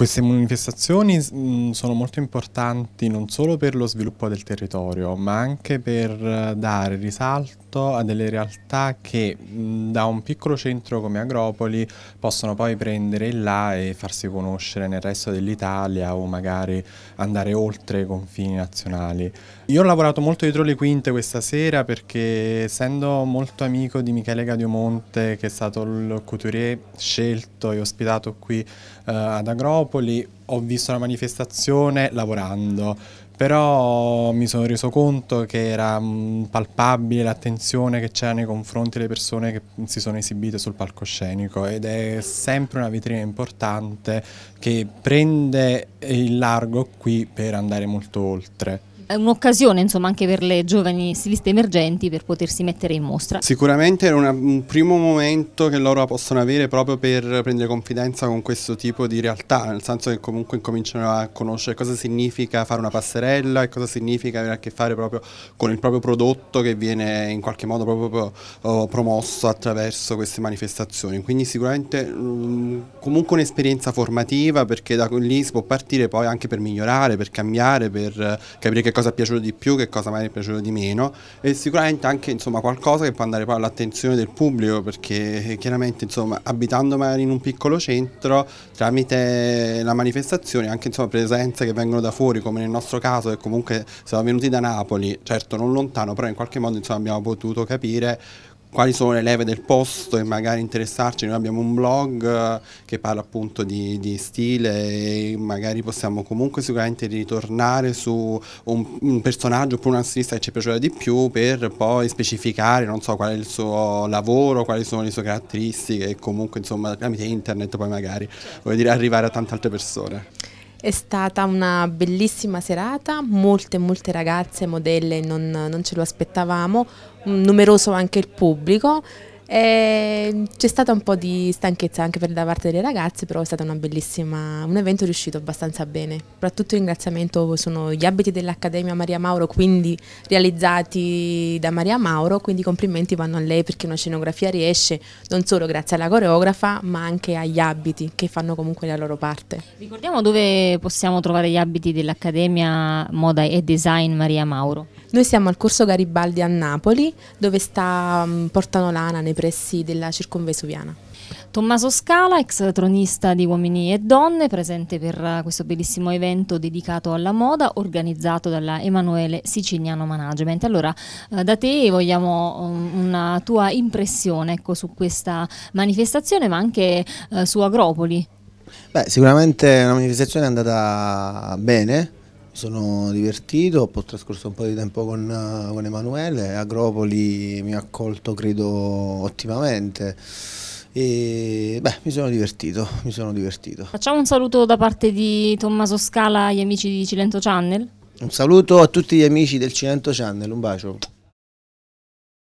Queste manifestazioni mm, sono molto importanti non solo per lo sviluppo del territorio, ma anche per eh, dare risalto a delle realtà che mm, da un piccolo centro come Agropoli possono poi prendere in là e farsi conoscere nel resto dell'Italia o magari andare oltre i confini nazionali. Io ho lavorato molto dietro le quinte questa sera perché essendo molto amico di Michele Gadiomonte che è stato il couturier scelto e ospitato qui eh, ad Agropoli, Napoli ho visto la manifestazione lavorando, però mi sono reso conto che era mm, palpabile l'attenzione che c'era nei confronti delle persone che si sono esibite sul palcoscenico ed è sempre una vetrina importante che prende il largo qui per andare molto oltre un'occasione insomma anche per le giovani stiliste emergenti per potersi mettere in mostra. Sicuramente era una, un primo momento che loro possono avere proprio per prendere confidenza con questo tipo di realtà, nel senso che comunque incominciano a conoscere cosa significa fare una passerella e cosa significa avere a che fare proprio con il proprio prodotto che viene in qualche modo proprio oh, promosso attraverso queste manifestazioni. Quindi sicuramente mm, comunque un'esperienza formativa perché da lì si può partire poi anche per migliorare, per cambiare, per eh, capire che cosa cosa è piaciuto di più, che cosa magari è piaciuto di meno e sicuramente anche insomma, qualcosa che può andare poi all'attenzione del pubblico perché eh, chiaramente insomma, abitando magari in un piccolo centro tramite la manifestazione anche insomma, presenze che vengono da fuori come nel nostro caso che comunque siamo venuti da Napoli, certo non lontano però in qualche modo insomma, abbiamo potuto capire quali sono le leve del posto e magari interessarci, noi abbiamo un blog eh, che parla appunto di, di stile e magari possiamo comunque sicuramente ritornare su un, un personaggio oppure un artista che ci è di più per poi specificare, non so, qual è il suo lavoro, quali sono le sue caratteristiche e comunque insomma tramite internet poi magari, voglio dire, arrivare a tante altre persone. È stata una bellissima serata, molte molte ragazze, modelle, non, non ce lo aspettavamo, numeroso anche il pubblico e c'è stata un po' di stanchezza anche per da parte delle ragazze, però è stato un evento riuscito abbastanza bene. Soprattutto ringraziamento sono gli abiti dell'Accademia Maria Mauro, quindi realizzati da Maria Mauro, quindi complimenti vanno a lei perché una scenografia riesce non solo grazie alla coreografa, ma anche agli abiti che fanno comunque la loro parte. Ricordiamo dove possiamo trovare gli abiti dell'Accademia Moda e Design Maria Mauro. Noi siamo al corso Garibaldi a Napoli, dove sta mm, Porta Nolana, nei pressi della circonvesuviana. Tommaso Scala, ex tronista di Uomini e Donne, presente per eh, questo bellissimo evento dedicato alla moda organizzato dalla Emanuele Siciliano Management. Allora, eh, da te vogliamo mm, una tua impressione ecco, su questa manifestazione, ma anche eh, su Agropoli. Beh, sicuramente la manifestazione è andata bene, sono divertito, ho trascorso un po' di tempo con, eh, con Emanuele, Agropoli mi ha accolto credo ottimamente e beh, mi sono divertito, mi sono divertito. Facciamo un saluto da parte di Tommaso Scala agli amici di Cilento Channel. Un saluto a tutti gli amici del Cilento Channel, un bacio.